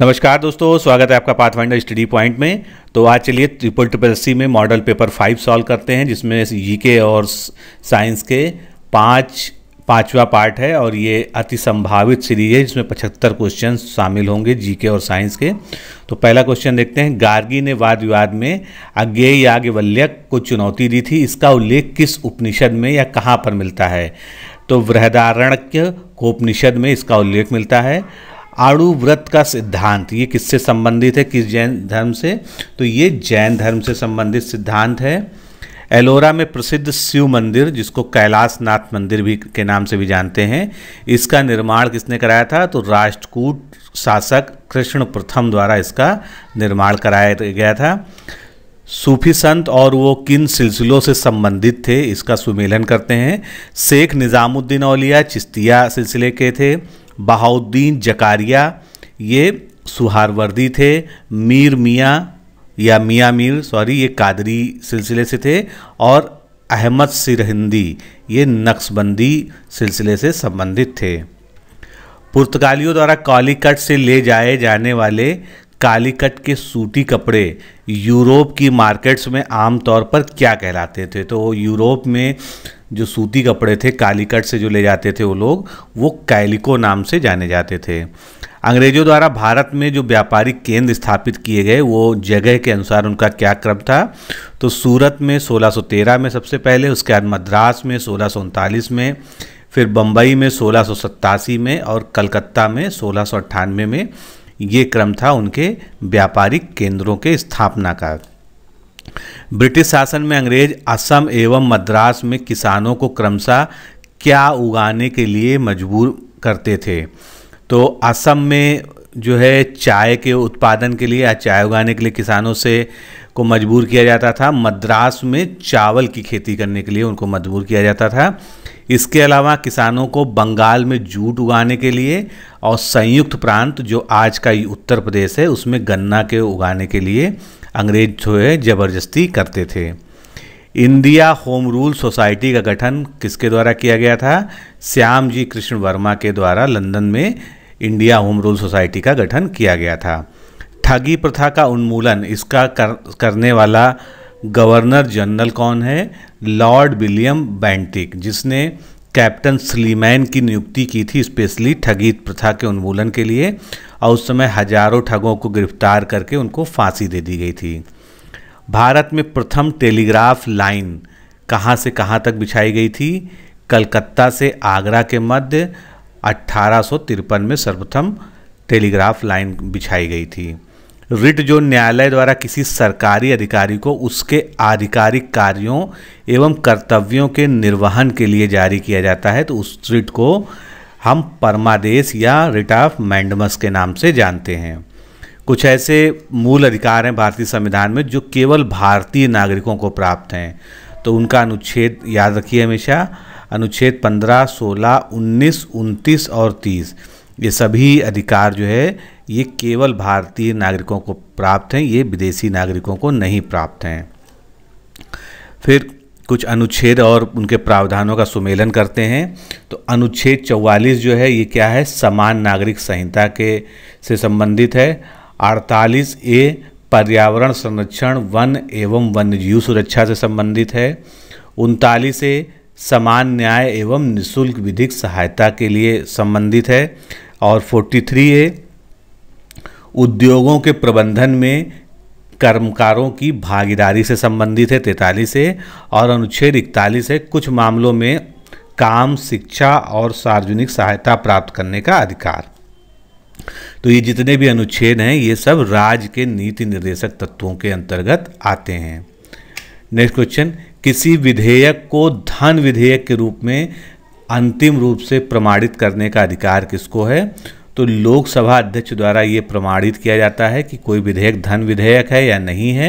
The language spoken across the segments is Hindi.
नमस्कार दोस्तों स्वागत है आपका पाथफाइंडर स्टडी पॉइंट में तो आज चलिए ट्रिपल ट्रिपल सी में मॉडल पेपर फाइव सॉल्व करते हैं जिसमें जीके e और साइंस के पांच पांचवा पार्ट है और ये अति संभावित सीरीज है जिसमें पचहत्तर क्वेश्चन शामिल होंगे जीके और साइंस के तो पहला क्वेश्चन देखते हैं गार्गी ने वाद विवाद में अज्ञे याज्ञवल्यक को चुनौती दी थी इसका उल्लेख किस उपनिषद में या कहाँ पर मिलता है तो बृहदारण्य कोपनिषद में इसका उल्लेख मिलता है आड़ू व्रत का सिद्धांत ये किससे संबंधित है किस जैन धर्म से तो ये जैन धर्म से संबंधित सिद्धांत है एलोरा में प्रसिद्ध शिव मंदिर जिसको कैलाश नाथ मंदिर भी के नाम से भी जानते हैं इसका निर्माण किसने कराया था तो राष्ट्रकूट शासक कृष्ण प्रथम द्वारा इसका निर्माण कराया गया था सूफी संत और वो किन सिलसिलों से संबंधित थे इसका सुमेलन करते हैं शेख निज़ामुद्दीन अलिया चिश्तिया सिलसिले के थे बहाउद्दीन जकारिया ये सुहारवर्दी थे मीर मियाँ या मियाँ मीर सॉरी ये कादरी सिलसिले से थे और अहमद सिरहिंदी ये नक्शबंदी सिलसिले से संबंधित थे पुर्तगालियों द्वारा कालीकट से ले जाए जाने वाले कालीकट के सूती कपड़े यूरोप की मार्केट्स में आमतौर पर क्या कहलाते थे तो यूरोप में जो सूती कपड़े थे कालीकट से जो ले जाते थे वो लोग वो कैलिको नाम से जाने जाते थे अंग्रेजों द्वारा भारत में जो व्यापारिक केंद्र स्थापित किए गए वो जगह के अनुसार उनका क्या क्रम था तो सूरत में 1613 में सबसे पहले उसके बाद मद्रास में सोलह में फिर बम्बई में सोलह में और कलकत्ता में सोलह में ये क्रम था उनके व्यापारिक केंद्रों के स्थापना का ब्रिटिश शासन में अंग्रेज असम एवं मद्रास में किसानों को क्रमशः क्या उगाने के लिए मजबूर करते थे तो असम में जो है चाय के उत्पादन के लिए या चाय उगाने के लिए किसानों से को मजबूर किया जाता था मद्रास में चावल की खेती करने के लिए उनको मजबूर किया जाता था इसके अलावा किसानों को बंगाल में जूट उगाने के लिए और संयुक्त प्रांत जो आज का उत्तर प्रदेश है उसमें गन्ना के उगाने के लिए अंग्रेज जो है ज़बरदस्ती करते थे इंडिया होम रूल सोसाइटी का गठन किसके द्वारा किया गया था श्याम जी कृष्ण वर्मा के द्वारा लंदन में इंडिया होम रूल सोसाइटी का गठन किया गया था ठगी प्रथा का उन्मूलन इसका कर, करने वाला गवर्नर जनरल कौन है लॉर्ड विलियम बैंटिक जिसने कैप्टन स्लीमैन की नियुक्ति की थी स्पेशली ठगी प्रथा के उन्मूलन के लिए और उस समय हजारों ठगों को गिरफ्तार करके उनको फांसी दे दी गई थी भारत में प्रथम टेलीग्राफ लाइन कहाँ से कहाँ तक बिछाई गई थी कलकत्ता से आगरा के मध्य अट्ठारह में सर्वप्रथम टेलीग्राफ लाइन बिछाई गई थी रिट जो न्यायालय द्वारा किसी सरकारी अधिकारी को उसके आधिकारिक कार्यों एवं कर्तव्यों के निर्वहन के लिए जारी किया जाता है तो उस रिट को हम परमादेश या रिट ऑफ मैंडमस के नाम से जानते हैं कुछ ऐसे मूल अधिकार हैं भारतीय संविधान में जो केवल भारतीय नागरिकों को प्राप्त हैं तो उनका अनुच्छेद याद रखिए हमेशा अनुच्छेद 15, 16, 19, 29 और 30 ये सभी अधिकार जो है ये केवल भारतीय नागरिकों को प्राप्त हैं ये विदेशी नागरिकों को नहीं प्राप्त हैं फिर कुछ अनुच्छेद और उनके प्रावधानों का सुमेलन करते हैं तो अनुच्छेद 44 जो है ये क्या है समान नागरिक संहिता के से संबंधित है 48 ए पर्यावरण संरक्षण वन एवं वन्य जीव सुरक्षा से संबंधित है उनतालीस ए समान न्याय एवं निशुल्क विधिक सहायता के लिए संबंधित है और 43 ए उद्योगों के प्रबंधन में कर्मकारों की भागीदारी से संबंधित है तैतालीस है और अनुच्छेद इकतालीस है कुछ मामलों में काम शिक्षा और सार्वजनिक सहायता प्राप्त करने का अधिकार तो ये जितने भी अनुच्छेद हैं ये सब राज्य के नीति निर्देशक तत्वों के अंतर्गत आते हैं नेक्स्ट क्वेश्चन किसी विधेयक को धन विधेयक के रूप में अंतिम रूप से प्रमाणित करने का अधिकार किसको है तो लोकसभा अध्यक्ष द्वारा ये प्रमाणित किया जाता है कि कोई विधेयक धन विधेयक है या नहीं है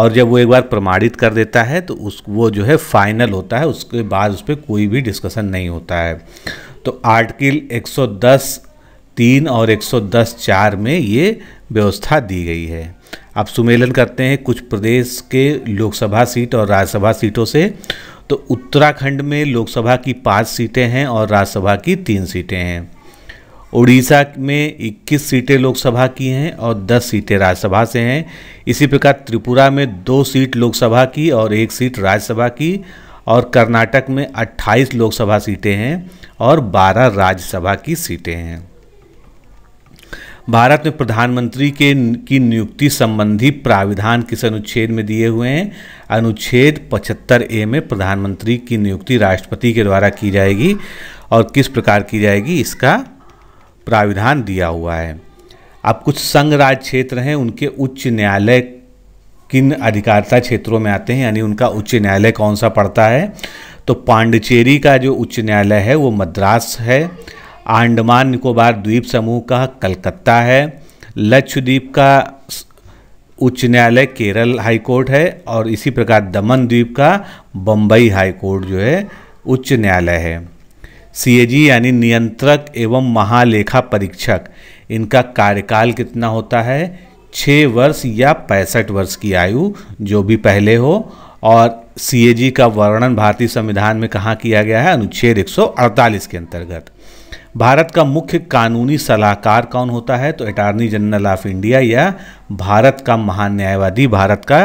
और जब वो एक बार प्रमाणित कर देता है तो उस वो जो है फाइनल होता है उसके बाद उस पर कोई भी डिस्कशन नहीं होता है तो आर्टिकल 110 तीन और 110 चार में ये व्यवस्था दी गई है अब सुमेलन करते हैं कुछ प्रदेश के लोकसभा सीट और राज्यसभा सीटों से तो उत्तराखंड में लोकसभा की पाँच सीटें हैं और राज्यसभा की तीन सीटें हैं उड़ीसा में 21 सीटें लोकसभा की हैं और 10 सीटें राज्यसभा से हैं इसी प्रकार त्रिपुरा में दो सीट लोकसभा की और एक सीट राज्यसभा की और कर्नाटक में 28 लोकसभा सीटें हैं और 12 राज्यसभा की सीटें हैं भारत में प्रधानमंत्री के की नियुक्ति संबंधी प्राविधान किस अनुच्छेद में दिए हुए हैं अनुच्छेद 75 ए में प्रधानमंत्री की नियुक्ति राष्ट्रपति के द्वारा की जाएगी और किस प्रकार की जाएगी इसका प्राविधान दिया हुआ है अब कुछ संघ राज क्षेत्र हैं उनके उच्च न्यायालय किन अधिकारता क्षेत्रों में आते हैं यानी उनका उच्च न्यायालय कौन सा पड़ता है तो पांडिचेरी का जो उच्च न्यायालय है वो मद्रास है आंडमान निकोबार द्वीप समूह का कलकत्ता है लक्षद्वीप का उच्च न्यायालय केरल हाई कोर्ट है और इसी प्रकार दमन द्वीप का बम्बई हाई कोर्ट जो है उच्च न्यायालय है सीएजी यानी नियंत्रक एवं महालेखा परीक्षक इनका कार्यकाल कितना होता है छः वर्ष या पैंसठ वर्ष की आयु जो भी पहले हो और सीएजी का वर्णन भारतीय संविधान में कहाँ किया गया है अनुच्छेद 148 के अंतर्गत भारत का मुख्य कानूनी सलाहकार कौन होता है तो अटॉर्नी जनरल ऑफ इंडिया या भारत का महान न्यायवादी भारत का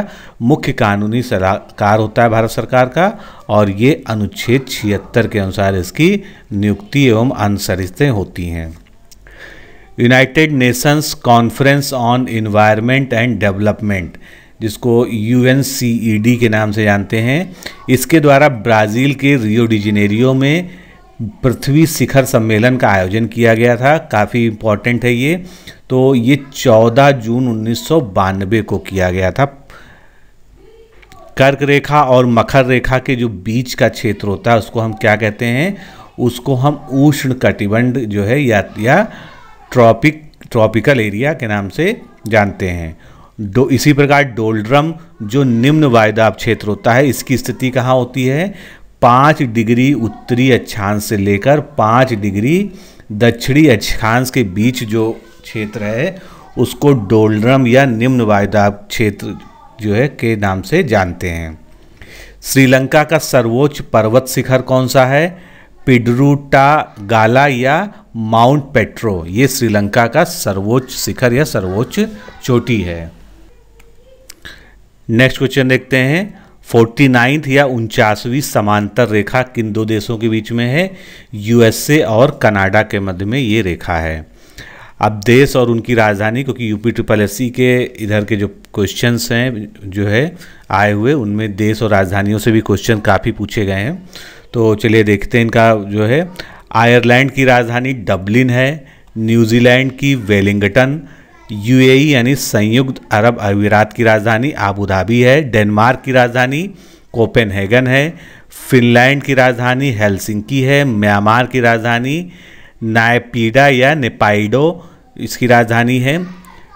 मुख्य कानूनी सलाहकार होता है भारत सरकार का और ये अनुच्छेद छिहत्तर के अनुसार इसकी नियुक्ति एवं अनसरिस्तें होती हैं United Nations Conference on Environment and Development जिसको यू e के नाम से जानते हैं इसके द्वारा ब्राज़ील के रियो में पृथ्वी शिखर सम्मेलन का आयोजन किया गया था काफ़ी इम्पॉर्टेंट है ये तो ये 14 जून उन्नीस को किया गया था कर्क रेखा और मकर रेखा के जो बीच का क्षेत्र होता है उसको हम क्या कहते हैं उसको हम उष्ण कटिबंध जो है या या ट्रॉपिक ट्रॉपिकल एरिया के नाम से जानते हैं दो इसी प्रकार डोल्ड्रम जो निम्न वायदाब क्षेत्र होता है इसकी स्थिति कहाँ होती है पाँच डिग्री उत्तरी अक्षांश से लेकर पाँच डिग्री दक्षिणी अक्षांश के बीच जो क्षेत्र है उसको डोलरम या निम्न वायुदाब क्षेत्र जो है के नाम से जानते हैं श्रीलंका का सर्वोच्च पर्वत शिखर कौन सा है पिडरूटा गाला या माउंट पेट्रो ये श्रीलंका का सर्वोच्च शिखर या सर्वोच्च चोटी है नेक्स्ट क्वेश्चन देखते हैं फोर्टी नाइन्थ या उनचासवीं समांतर रेखा किन दो देशों के बीच में है यूएसए और कनाडा के मध्य में ये रेखा है अब देश और उनकी राजधानी क्योंकि यूपी ट्रिपल एस के इधर के जो क्वेश्चंस हैं जो है आए हुए उनमें देश और राजधानियों से भी क्वेश्चन काफ़ी पूछे गए हैं तो चलिए देखते हैं इनका जो है आयरलैंड की राजधानी डबलिन है न्यूजीलैंड की वेलिंगटन यूएई यानी संयुक्त अरब अमीरात की राजधानी आबू धाबी है डेनमार्क की राजधानी कोपेनहेगन है फिनलैंड की राजधानी हेलसिंकी है म्यांमार की राजधानी नायपीडा या नेपाइडो इसकी राजधानी है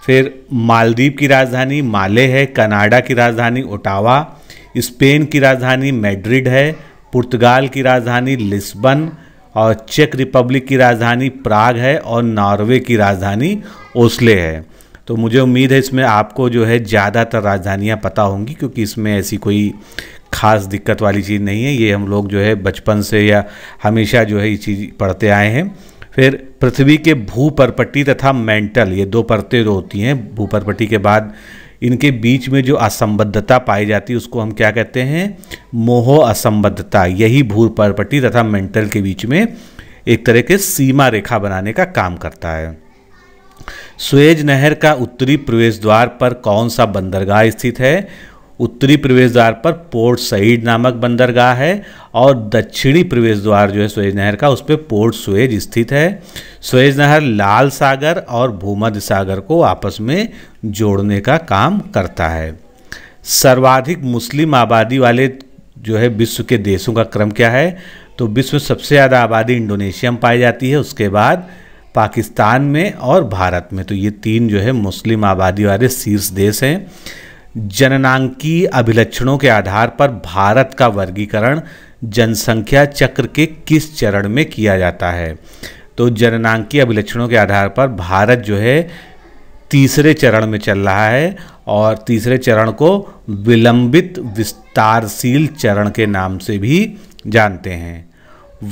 फिर मालदीव की राजधानी माले है कनाडा की राजधानी ओटावा स्पेन की राजधानी मैड्रिड है पुर्तगाल की राजधानी लिस्बन और चेक रिपब्लिक की राजधानी प्राग है और नॉर्वे की राजधानी ओस्ले है तो मुझे उम्मीद है इसमें आपको जो है ज़्यादातर राजधानियाँ पता होंगी क्योंकि इसमें ऐसी कोई खास दिक्कत वाली चीज़ नहीं है ये हम लोग जो है बचपन से या हमेशा जो है ये चीज़ पढ़ते आए हैं फिर पृथ्वी के भूपरपट्टी तथा मेंटल ये दो परतें जो होती हैं भूपरपट्टी के बाद इनके बीच में जो असंबद्धता पाई जाती है उसको हम क्या कहते हैं मोह असंबद्धता यही भूर प्रॉपर्टी तथा मेंटल के बीच में एक तरह के सीमा रेखा बनाने का काम करता है स्वेज नहर का उत्तरी प्रवेश द्वार पर कौन सा बंदरगाह स्थित है उत्तरी प्रवेश द्वार पर पोर्ट सईद नामक बंदरगाह है और दक्षिणी प्रवेश द्वार जो है स्वेज नहर का उस पर पोर्ट स्वेज स्थित है स्वेज नहर लाल सागर और भूमध्य सागर को आपस में जोड़ने का काम करता है सर्वाधिक मुस्लिम आबादी वाले जो है विश्व के देशों का क्रम क्या है तो विश्व में सबसे ज़्यादा आबादी इंडोनेशिया में पाई जाती है उसके बाद पाकिस्तान में और भारत में तो ये तीन जो है मुस्लिम आबादी वाले शीर्ष देश हैं जननांकी अभिलक्षणों के आधार पर भारत का वर्गीकरण जनसंख्या चक्र के किस चरण में किया जाता है तो जननांकी अभिलक्षणों के आधार पर भारत जो है तीसरे चरण में चल रहा है और तीसरे चरण को विलंबित विस्तारशील चरण के नाम से भी जानते हैं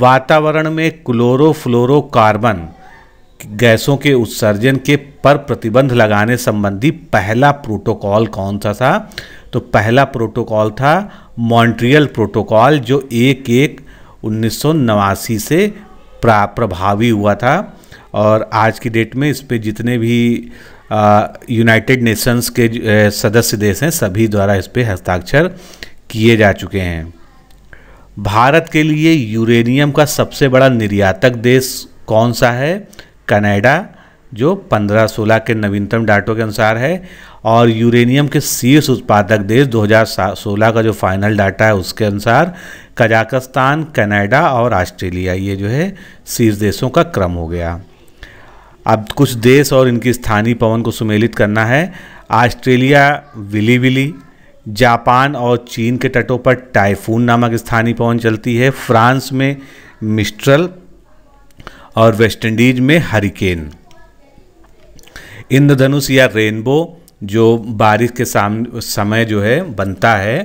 वातावरण में क्लोरोफ्लोरोकार्बन गैसों के उत्सर्जन के पर प्रतिबंध लगाने संबंधी पहला प्रोटोकॉल कौन सा था तो पहला प्रोटोकॉल था मॉन्ट्रियल प्रोटोकॉल जो एक एक उन्नीस से प्रा प्रभावी हुआ था और आज की डेट में इस पर जितने भी यूनाइटेड नेशंस के सदस्य देश हैं सभी द्वारा इस पर हस्ताक्षर किए जा चुके हैं भारत के लिए यूरेनियम का सबसे बड़ा निर्यातक देश कौन सा है कनाडा जो 15-16 के नवीनतम डाटों के अनुसार है और यूरेनियम के शीर्ष उत्पादक देश 2016 का जो फाइनल डाटा है उसके अनुसार कजाकिस्तान कनाडा और ऑस्ट्रेलिया ये जो है शीर्ष देशों का क्रम हो गया अब कुछ देश और इनकी स्थानीय पवन को सुमेलित करना है ऑस्ट्रेलिया विली विली जापान और चीन के तटों पर टाइफून नामक स्थानीय पवन चलती है फ्रांस में मिस्ट्रल और वेस्टइंडीज में हरिकेन इंद्रधनुष या रेनबो जो बारिश के साम समय जो है बनता है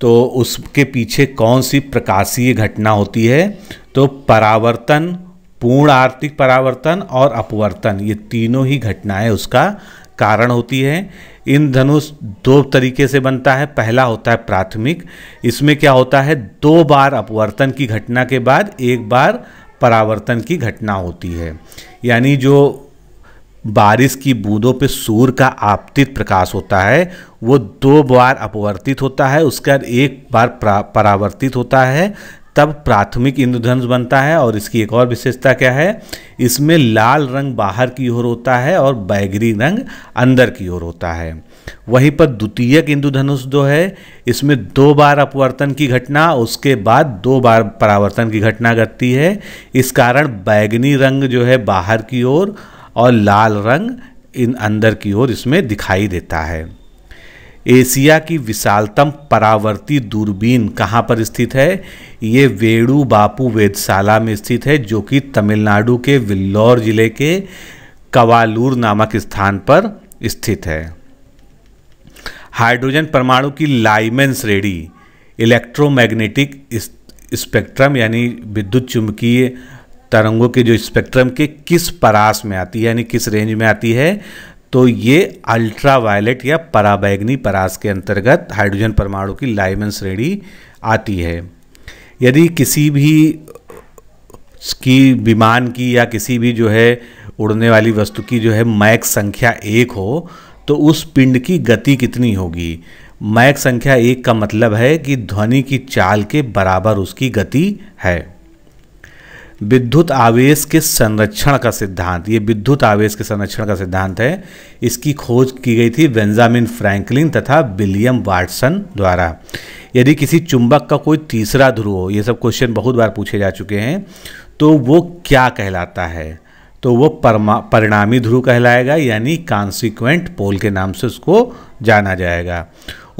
तो उसके पीछे कौन सी प्रकाशीय घटना होती है तो परावर्तन पूर्ण आर्थिक परावर्तन और अपवर्तन ये तीनों ही घटनाएं उसका कारण होती है इन धनुष दो तरीके से बनता है पहला होता है प्राथमिक इसमें क्या होता है दो बार अपवर्तन की घटना के बाद एक बार परावर्तन की घटना होती है यानी जो बारिश की बूंदों पे सूर्य का आपतित प्रकाश होता है वो दो बार अपवर्तित होता है उसके बाद एक बार परावर्तित होता है तब प्राथमिक इंद्रधनुष बनता है और इसकी एक और विशेषता क्या है इसमें लाल रंग बाहर की ओर होता है और बैगरी रंग अंदर की ओर होता है वहीं पर इंदु इंदुधनुष जो है इसमें दो बार अपवर्तन की घटना उसके बाद दो बार परावर्तन की घटना घटती है इस कारण बैगनी रंग जो है बाहर की ओर और, और लाल रंग इन अंदर की ओर इसमें दिखाई देता है एशिया की विशालतम परावर्ती दूरबीन कहाँ पर स्थित है ये वेणु बापू वेदशाला में स्थित है जो कि तमिलनाडु के विल्लौर जिले के कवालूर नामक स्थान पर स्थित है हाइड्रोजन परमाणु की लाइमेंस रेडी इलेक्ट्रोमैग्नेटिक स्पेक्ट्रम यानी विद्युत चुंबकीय तरंगों के जो स्पेक्ट्रम के किस परास में आती है यानी किस रेंज में आती है तो ये अल्ट्रावायलेट या पराबैग्नी परास के अंतर्गत हाइड्रोजन परमाणु की लाइमन श्रेणी आती है यदि किसी भी की विमान की या किसी भी जो है उड़ने वाली वस्तु की जो है मैक संख्या एक हो तो उस पिंड की गति कितनी होगी मैक संख्या एक का मतलब है कि ध्वनि की चाल के बराबर उसकी गति है विद्युत आवेश के संरक्षण का सिद्धांत ये विद्युत आवेश के संरक्षण का सिद्धांत है इसकी खोज की गई थी बेंजामिन फ्रैंकलिन तथा विलियम वाटसन द्वारा यदि किसी चुंबक का कोई तीसरा ध्रुव हो ये सब क्वेश्चन बहुत बार पूछे जा चुके हैं तो वो क्या कहलाता है तो वो परमा परिणामी ध्रुव कहलाएगा यानी कॉन्सिक्वेंट पोल के नाम से उसको जाना जाएगा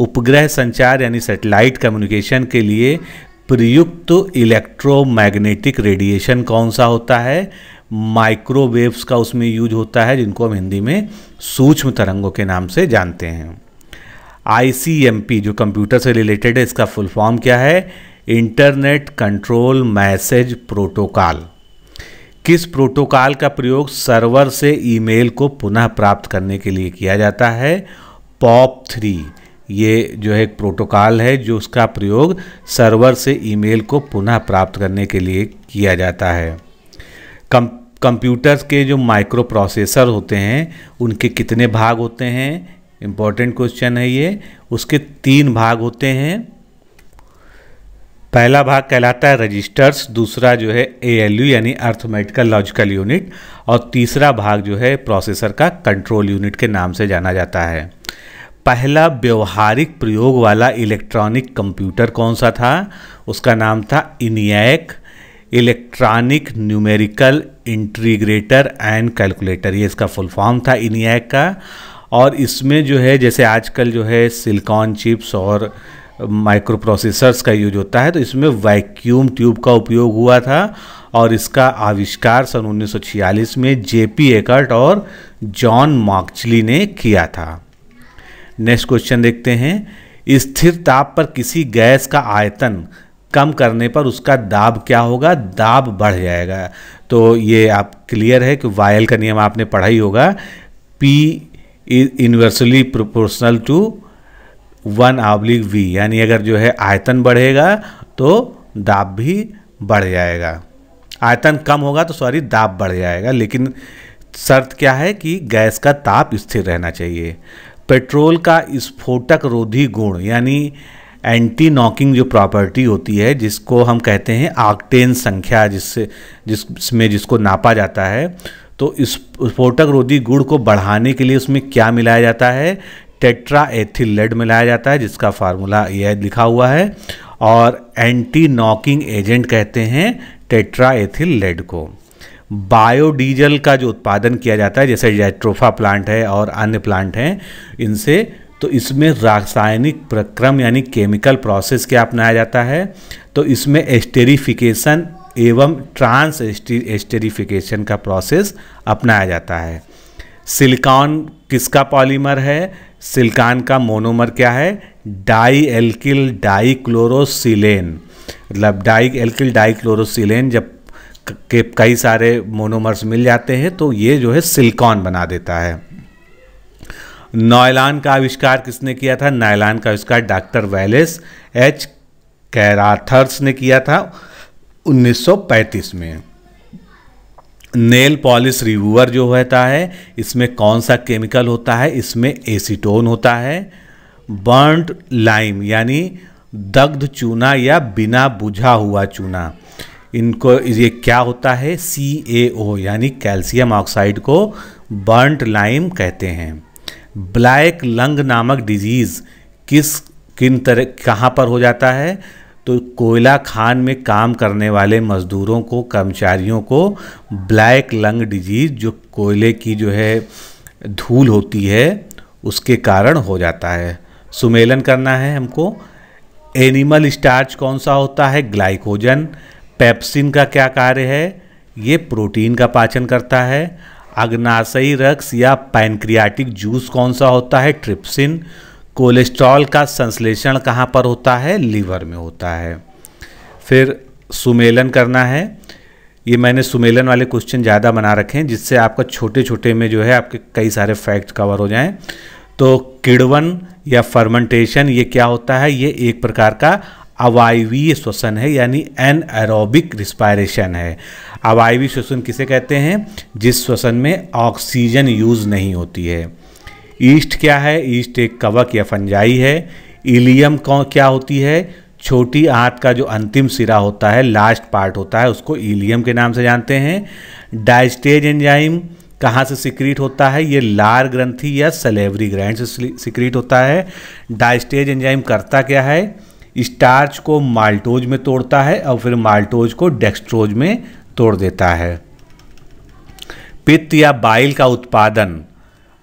उपग्रह संचार यानी सैटेलाइट कम्युनिकेशन के लिए प्रयुक्त इलेक्ट्रोमैग्नेटिक रेडिएशन कौन सा होता है माइक्रोवेव्स का उसमें यूज होता है जिनको हम हिंदी में सूक्ष्म तरंगों के नाम से जानते हैं आई जो कंप्यूटर से रिलेटेड है इसका फुल फॉर्म क्या है इंटरनेट कंट्रोल मैसेज प्रोटोकॉल किस प्रोटोकॉल का प्रयोग सर्वर से ईमेल को पुनः प्राप्त करने के लिए किया जाता है पॉप थ्री ये जो है एक प्रोटोकॉल है जो उसका प्रयोग सर्वर से ईमेल को पुनः प्राप्त करने के लिए किया जाता है कम कंप्यूटर्स के जो माइक्रो प्रोसेसर होते हैं उनके कितने भाग होते हैं इम्पॉर्टेंट क्वेश्चन है ये उसके तीन भाग होते हैं पहला भाग कहलाता है रजिस्टर्स दूसरा जो है ए यानी अर्थमेटिकल लॉजिकल यूनिट और तीसरा भाग जो है प्रोसेसर का कंट्रोल यूनिट के नाम से जाना जाता है पहला व्यवहारिक प्रयोग वाला इलेक्ट्रॉनिक कंप्यूटर कौन सा था उसका नाम था ENIAC electronic numerical integrator and calculator ये इसका फुल फॉर्म था इनियक का और इसमें जो है जैसे आजकल जो है सिलिकॉन चिप्स और माइक्रो प्रोसेसर्स का यूज होता है तो इसमें वैक्यूम ट्यूब का उपयोग हुआ था और इसका आविष्कार सन 1946 में जेपी एकर्ट और जॉन मॉक्चली ने किया था नेक्स्ट क्वेश्चन देखते हैं स्थिर ताप पर किसी गैस का आयतन कम करने पर उसका दाब क्या होगा दाब बढ़ जाएगा तो ये आप क्लियर है कि वायल का नियम आपने पढ़ा ही होगा P inversely proportional to one आवलिक वी यानी अगर जो है आयतन बढ़ेगा तो दाब भी बढ़ जाएगा आयतन कम होगा तो सॉरी दाब बढ़ जाएगा लेकिन शर्त क्या है कि गैस का ताप स्थिर रहना चाहिए पेट्रोल का स्फोटक रोधी गुण यानी एंटी नॉकिंग जो प्रॉपर्टी होती है जिसको हम कहते हैं आगटेन संख्या जिससे जिसमें जिसको नापा जाता है तो स्फोटक रोधी गुण को बढ़ाने के लिए उसमें क्या मिलाया जाता है टेट्रा एथिल लेड में लाया जाता है जिसका फार्मूला यह लिखा हुआ है और एंटी नॉकिंग एजेंट कहते हैं टेट्रा एथिल लेड को बायोडीजल का जो उत्पादन किया जाता है जैसे जैट्रोफा प्लांट है और अन्य प्लांट हैं इनसे तो इसमें रासायनिक प्रक्रम यानी केमिकल प्रोसेस क्या अपनाया जाता है तो इसमें एस्टेरिफिकेशन एवं ट्रांस एस्टेरिफिकेशन का प्रोसेस अपनाया जाता है सिलिकॉन किसका पॉलीमर है सिलिकॉन का मोनोमर क्या है डाई एल्किल डाई क्लोरोसिलेन मतलब डाई एल्किल डाई क्लोरोसिलेन जब के कई सारे मोनोमर्स मिल जाते हैं तो ये जो है सिलिकॉन बना देता है नॉयलान का आविष्कार किसने किया था नायलान का आविष्कार डॉक्टर वैलेस एच कैराथर्स ने किया था 1935 में नेल पॉलिश रिमूवर जो होता है इसमें कौन सा केमिकल होता है इसमें एसीटोन होता है बर्नड लाइम यानी दग्ध चूना या बिना बुझा हुआ चूना इनको ये क्या होता है सी ए ओ यानी कैल्शियम ऑक्साइड को बर्नड लाइम कहते हैं ब्लैक लंग नामक डिजीज़ किस किन तरह कहाँ पर हो जाता है तो कोयला खान में काम करने वाले मज़दूरों को कर्मचारियों को ब्लैक लंग डिजीज़ जो कोयले की जो है धूल होती है उसके कारण हो जाता है सुमेलन करना है हमको एनिमल स्टार्च कौन सा होता है ग्लाइकोजन पेप्सिन का क्या कार्य है ये प्रोटीन का पाचन करता है अग्नाशयी रक्स या पैनक्रियाटिक जूस कौन सा होता है ट्रिप्सिन कोलेस्ट्रॉल का संश्लेषण कहाँ पर होता है लीवर में होता है फिर सुमेलन करना है ये मैंने सुमेलन वाले क्वेश्चन ज़्यादा बना रखे हैं जिससे आपका छोटे छोटे में जो है आपके कई सारे फैक्ट कवर हो जाएं तो किड़वन या फर्मेंटेशन ये क्या होता है ये एक प्रकार का अवायवीय श्वसन है यानी एन एरोबिक रिस्पायरेशन है अवायवीय श्वसन किसे कहते हैं जिस श्वसन में ऑक्सीजन यूज़ नहीं होती है ईस्ट क्या है ईस्ट एक कवक या फंजाई है इलियम क्या होती है छोटी आंत का जो अंतिम सिरा होता है लास्ट पार्ट होता है उसको इलियम के नाम से जानते हैं डाइस्टेज एंजाइम कहाँ से सिक्रीट होता है ये लार ग्रंथि या सलेवरी ग्रैंड से सिक्रीट होता है डाइस्टेज एंजाइम करता क्या है स्टार्च को माल्टोज में तोड़ता है और फिर माल्टोज को डेक्स्ट्रोज में तोड़ देता है पित्त या बाइल का उत्पादन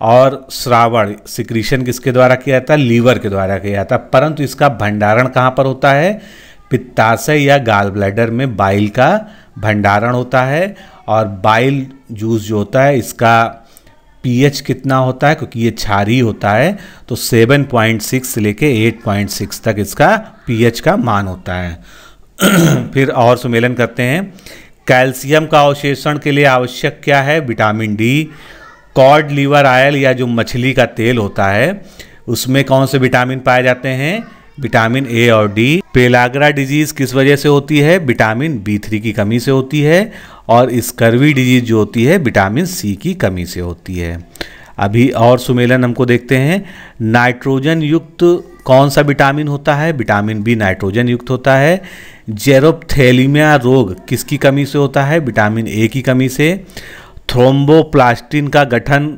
और श्रावण सिक्रीशन किसके द्वारा किया जाता है लीवर के द्वारा किया जाता है परंतु इसका भंडारण कहाँ पर होता है पित्ताशय या गाल ब्लैडर में बाइल का भंडारण होता है और बाइल जूस जो होता है इसका पीएच कितना होता है क्योंकि ये क्षारी होता है तो 7.6 से लेके 8.6 तक इसका पीएच का मान होता है फिर और सुमेलन करते हैं कैल्शियम का अवशेषण के लिए आवश्यक क्या है vitamin D cod liver oil या जो मछली का तेल होता है उसमें कौन से विटामिन पाए जाते हैं विटामिन ए और डी पेलाग्रा डिजीज किस वजह से होती है विटामिन बी थ्री की कमी से होती है और स्कर्वी डिजीज जो होती है विटामिन सी की कमी से होती है अभी और सुमेलन हमको देखते हैं नाइट्रोजन युक्त कौन सा विटामिन होता है विटामिन बी नाइट्रोजन युक्त होता है जेरोपथेलीमिया रोग किसकी कमी से होता है विटामिन ए की कमी से थ्रोम्बोप्लास्टिन का गठन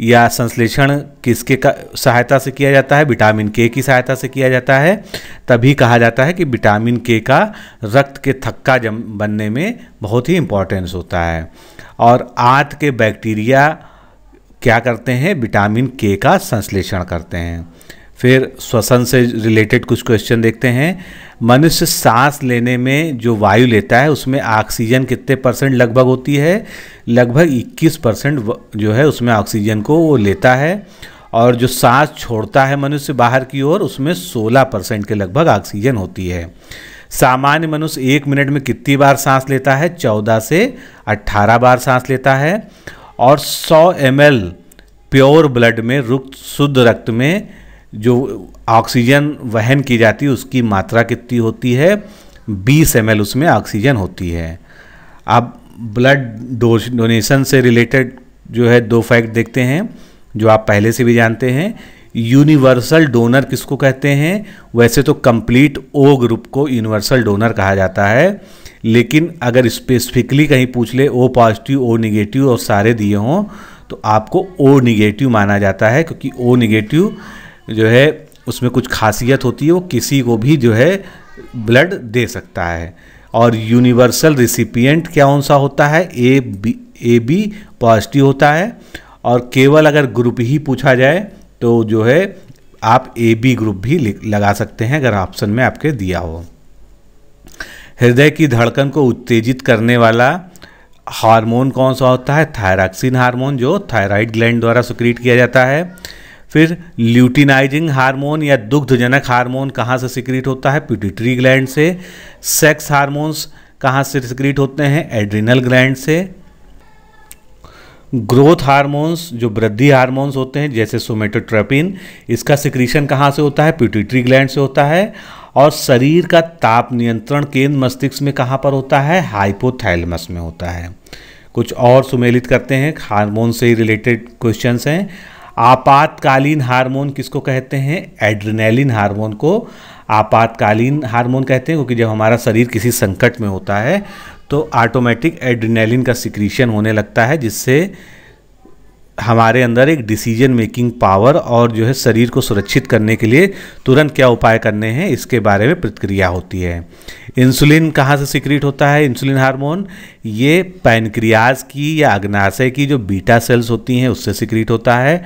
या संश्लेषण किसके का सहायता से किया जाता है विटामिन के की सहायता से किया जाता है तभी कहा जाता है कि विटामिन के का रक्त के थक्का जम बनने में बहुत ही इम्पोर्टेंस होता है और आंत के बैक्टीरिया क्या करते हैं विटामिन के का संश्लेषण करते हैं फिर श्वसन से रिलेटेड कुछ क्वेश्चन देखते हैं मनुष्य सांस लेने में जो वायु लेता है उसमें ऑक्सीजन कितने परसेंट लगभग होती है लगभग 21 परसेंट जो है उसमें ऑक्सीजन को वो लेता है और जो सांस छोड़ता है मनुष्य बाहर की ओर उसमें 16 परसेंट के लगभग ऑक्सीजन होती है सामान्य मनुष्य एक मिनट में कितनी बार सांस लेता है 14 से 18 बार सांस लेता है और 100 एम प्योर ब्लड में रुक्त शुद्ध रक्त में जो ऑक्सीजन वहन की जाती है उसकी मात्रा कितनी होती है बीस एम उसमें ऑक्सीजन होती है आप ब्लड डोनेशन से रिलेटेड जो है दो फैक्ट देखते हैं जो आप पहले से भी जानते हैं यूनिवर्सल डोनर किसको कहते हैं वैसे तो कंप्लीट ओ ग्रुप को यूनिवर्सल डोनर कहा जाता है लेकिन अगर स्पेसिफिकली कहीं पूछ ले ओ पॉजिटिव ओ निगेटिव और सारे दिए हों तो आपको ओ निगेटिव माना जाता है क्योंकि ओ निगेटिव जो है उसमें कुछ खासियत होती है वो किसी को भी जो है ब्लड दे सकता है और यूनिवर्सल रिसिपियंट क्या कौन सा होता है A B A B positive होता है और केवल अगर ग्रुप ही पूछा जाए तो जो है आप ए बी ग्रुप भी लगा सकते हैं अगर ऑप्शन में आपके दिया हो हृदय की धड़कन को उत्तेजित करने वाला हार्मोन कौन सा होता है थायराक्सिन हार्मोन जो थायराइड ग्लैंड द्वारा सुक्रीट किया जाता है फिर ल्यूटिनाइजिंग हार्मोन या दुग्धजनक हार्मोन कहाँ से सिक्रीट होता है प्यूटिट्री ग्लैंड से सेक्स हार्मोन्स कहाँ से सिक्रीट होते हैं एड्रिनल ग्लैंड से ग्रोथ हार्मोन्स जो वृद्धि हार्मोन्स होते हैं जैसे सोमेटोट्रेपिन इसका सिक्रीशन कहाँ से होता है प्यूटिट्री ग्लैंड से होता है और शरीर का ताप नियंत्रण केंद्र मस्तिष्क में कहाँ पर होता है हाइपोथैलमस में होता है कुछ और सुमेलित करते हैं हार्मोन से रिलेटेड क्वेश्चंस हैं आपातकालीन हार्मोन किसको कहते हैं एड्रेनलिन हार्मोन को आपातकालीन हार्मोन कहते हैं क्योंकि जब हमारा शरीर किसी संकट में होता है तो ऑटोमेटिक एड्रेनलिन का सिक्रीशन होने लगता है जिससे हमारे अंदर एक डिसीजन मेकिंग पावर और जो है शरीर को सुरक्षित करने के लिए तुरंत क्या उपाय करने हैं इसके बारे में प्रतिक्रिया होती है इंसुलिन कहाँ से सिक्रिट होता है इंसुलिन हार्मोन ये पैनक्रियाज की या अग्नाशय की जो बीटा सेल्स होती हैं उससे सिक्रीट होता है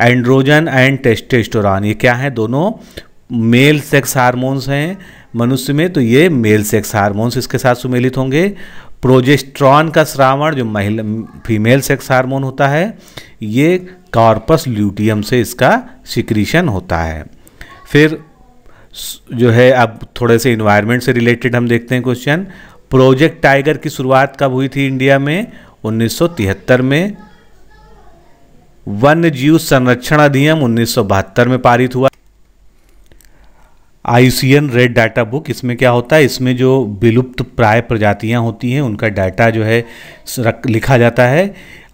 एंड्रोजन एंड टेस्टेस्टोरान ये क्या है दोनों मेल सेक्स हार्मोन्स हैं मनुष्य में तो ये मेल सेक्स हार्मोन्स इसके साथ सुमेलित होंगे प्रोजेस्ट्रॉन का श्रावण जो महिला फीमेल सेक्स हार्मोन होता है ये कॉर्पस ल्यूटियम से इसका सिक्रीशन होता है फिर जो है अब थोड़े से इन्वायरमेंट से रिलेटेड हम देखते हैं क्वेश्चन प्रोजेक्ट टाइगर की शुरुआत कब हुई थी इंडिया में 1973 में वन्य जीव संरक्षण अधिनियम उन्नीस में पारित हुआ आयुसियन रेड डाटा बुक इसमें क्या होता है इसमें जो विलुप्त प्राय प्रजातियां होती हैं उनका डाटा जो है रख लिखा जाता है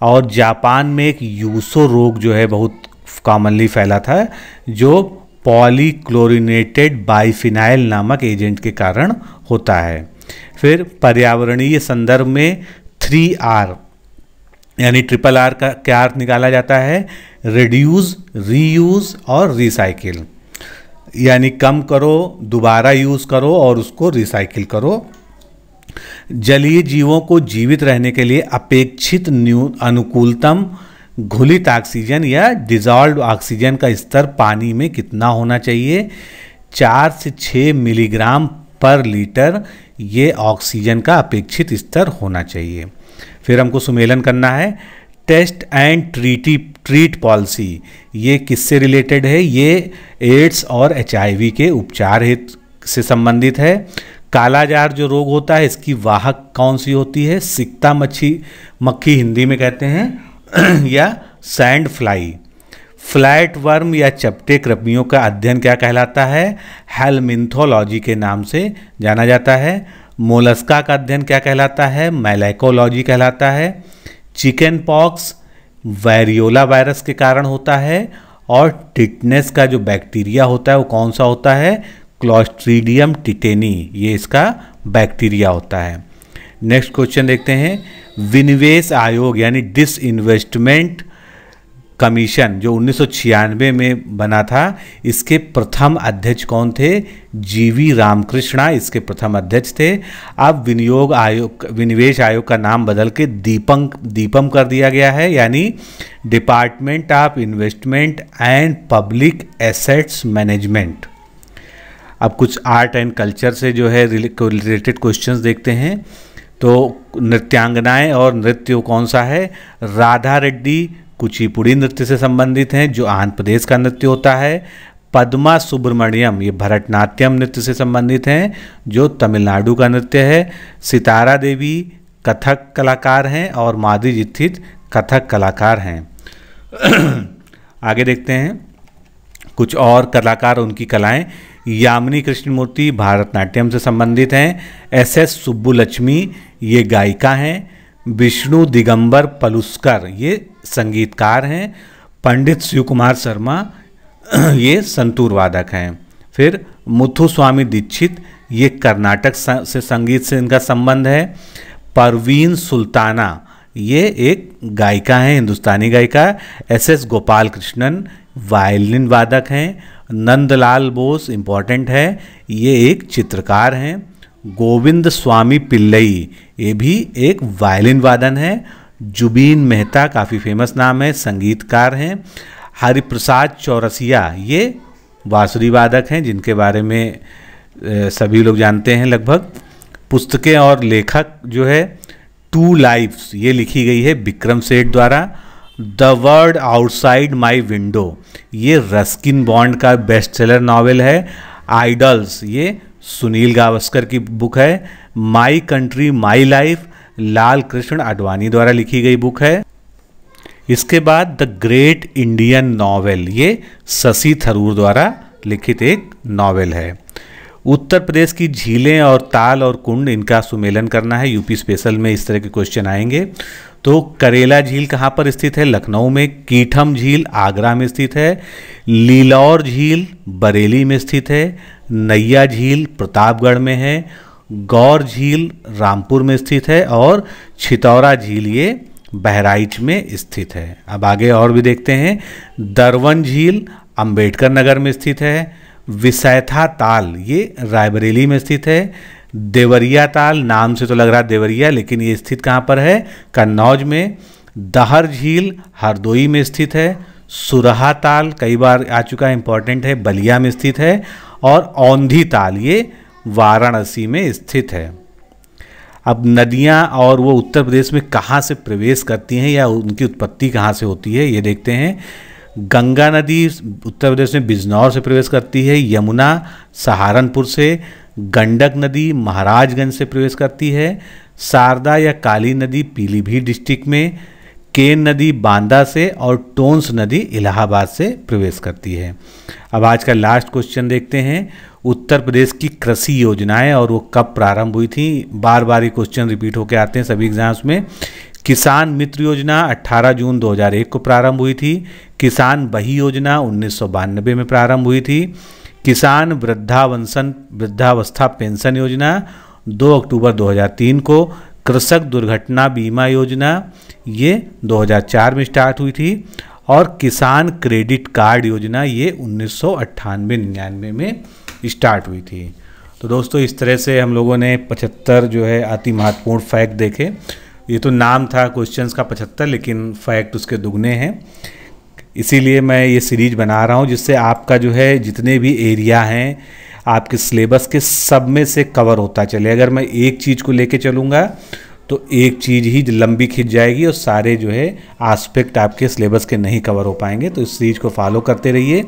और जापान में एक यूसो रोग जो है बहुत कॉमनली फैला था जो पॉलीक्लोरिनेटेड बाइफिनाइल नामक एजेंट के कारण होता है फिर पर्यावरणीय संदर्भ में थ्री आर यानी ट्रिपल आर का क्या अर्थ निकाला जाता है रिड्यूज रीयूज और रिसाइकिल यानी कम करो दोबारा यूज़ करो और उसको रिसाइकिल करो जलीय जीवों को जीवित रहने के लिए अपेक्षित न्यू अनुकूलतम घुलित ऑक्सीजन या डिजॉल्व ऑक्सीजन का स्तर पानी में कितना होना चाहिए चार से छः मिलीग्राम पर लीटर ये ऑक्सीजन का अपेक्षित स्तर होना चाहिए फिर हमको सुमेलन करना है test and treaty treat policy ये किससे रिलेटेड है ये एड्स और एच के उपचार हित से संबंधित है कालाजार जो रोग होता है इसकी वाहक कौन सी होती है सिकता मच्छी मक्खी हिंदी में कहते हैं या सैंड फ्लाई फ्लैट वर्म या चपटे कृपियों का अध्ययन क्या कहलाता है हेलमिंथोलॉजी के नाम से जाना जाता है मोलस्का का अध्ययन क्या कहलाता है मैलेकोलॉजी कहलाता है चिकन पॉक्स वैरियोला वायरस के कारण होता है और टिटनेस का जो बैक्टीरिया होता है वो कौन सा होता है क्लॉस्ट्रीडियम टिटेनी ये इसका बैक्टीरिया होता है नेक्स्ट क्वेश्चन देखते हैं विनिवेश आयोग यानी डिसइन्वेस्टमेंट कमीशन जो उन्नीस में बना था इसके प्रथम अध्यक्ष कौन थे जीवी रामकृष्णा इसके प्रथम अध्यक्ष थे अब विनियोग आयोग विनिवेश आयोग का नाम बदल के दीपम दीपम कर दिया गया है यानी department of investment and public assets management अब कुछ आर्ट एंड कल्चर से जो है रिलेटेड क्वेश्चंस देखते हैं तो नृत्यांगनाएं और नृत्य कौन सा है राधा रेड्डी कुचिपुड़ी नृत्य से संबंधित हैं जो आंध्र प्रदेश का नृत्य होता है पद्मा सुब्रमण्यम ये भरतनाट्यम नृत्य से संबंधित हैं जो तमिलनाडु का नृत्य है सितारा देवी कथक कलाकार हैं और माधुरी जिथित कथक कलाकार हैं आगे देखते हैं कुछ और कलाकार उनकी कलाएं यामिनी कृष्णमूर्ति भारतनाट्यम से संबंधित हैं एस एस लक्ष्मी ये गायिका हैं विष्णु दिगंबर पलुस्कर ये संगीतकार हैं पंडित शिव कुमार शर्मा ये संतूर वादक हैं फिर मुथु स्वामी दीक्षित ये कर्नाटक से संगीत से इनका संबंध है परवीन सुल्ताना ये एक गायिका हैं हिंदुस्तानी गायिका S S Gopal Krishnan violin वादक हैं नंदलाल बोस इम्पॉर्टेंट है ये एक चित्रकार हैं गोविंद स्वामी पिल्लई ये भी एक वायलिन वादन है जुबीन मेहता काफ़ी फेमस नाम है संगीतकार हैं हरिप्रसाद चौरसिया ये बाँसुरी वादक हैं जिनके बारे में सभी लोग जानते हैं लगभग पुस्तकें और लेखक जो है टू लाइफ्स ये लिखी गई है विक्रम सेठ द्वारा the word outside my window ये रस्किन बॉन्ड का बेस्ट सेलर नावल है आइडल्स ये सुनील गावस्कर की बुक है my country my life Lal Krishna Advani द्वारा लिखी गई बुक है इसके बाद द ग्रेट इंडियन नॉवेल ये शशि थरूर द्वारा लिखित एक नॉवेल है उत्तर प्रदेश की झीलें और ताल और कुंड इनका सुमेलन करना है यूपी स्पेशल में इस तरह के क्वेश्चन आएंगे तो करेला झील कहाँ पर स्थित है लखनऊ में कीठम झील आगरा में स्थित है लीलौर झील बरेली में स्थित है नैया झील प्रतापगढ़ में है गौर झील रामपुर में स्थित है और छितौरा झील ये बहराइच में स्थित है अब आगे और भी देखते हैं दरवन झील अंबेडकर नगर में स्थित है विसैथा ताल ये रायबरेली में स्थित है देवरिया ताल नाम से तो लग रहा है देवरिया लेकिन ये स्थित कहाँ पर है कन्नौज में दहर झील हरदोई में स्थित है सुरहा ताल कई बार आ चुका है इंपॉर्टेंट है बलिया में स्थित है और औंधी ताल ये वाराणसी में स्थित है अब नदियाँ और वो उत्तर प्रदेश में कहाँ से प्रवेश करती हैं या उनकी उत्पत्ति कहाँ से होती है ये देखते हैं गंगा नदी उत्तर प्रदेश में बिजनौर से प्रवेश करती है यमुना सहारनपुर से गंडक नदी महाराजगंज से प्रवेश करती है शारदा या काली नदी पीलीभीत डिस्ट्रिक्ट में केन नदी बांदा से और टोंस नदी इलाहाबाद से प्रवेश करती है अब आज का लास्ट क्वेश्चन देखते हैं उत्तर प्रदेश की कृषि योजनाएं और वो कब प्रारंभ हुई थी बार बार ये क्वेश्चन रिपीट होकर आते हैं सभी एग्जाम्स में किसान मित्र योजना 18 जून 2001 को प्रारंभ हुई थी किसान बही योजना उन्नीस में प्रारंभ हुई थी किसान वृद्धावंसन वृद्धावस्था पेंशन योजना 2 अक्टूबर 2003 को कृषक दुर्घटना बीमा योजना ये 2004 में स्टार्ट हुई थी और किसान क्रेडिट कार्ड योजना ये उन्नीस सौ में स्टार्ट हुई थी तो दोस्तों इस तरह से हम लोगों ने 75 जो है अति महत्वपूर्ण फैक्ट देखे ये तो नाम था क्वेश्चंस का पचहत्तर लेकिन फैक्ट उसके दुगने हैं इसीलिए मैं ये सीरीज बना रहा हूँ जिससे आपका जो है जितने भी एरिया हैं आपके सिलेबस के सब में से कवर होता चले अगर मैं एक चीज़ को लेके चलूँगा तो एक चीज़ ही लंबी खिंच जाएगी और सारे जो है आस्पेक्ट आपके सिलेबस के नहीं कवर हो पाएंगे तो इस सीरीज को फॉलो करते रहिए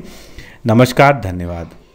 नमस्कार धन्यवाद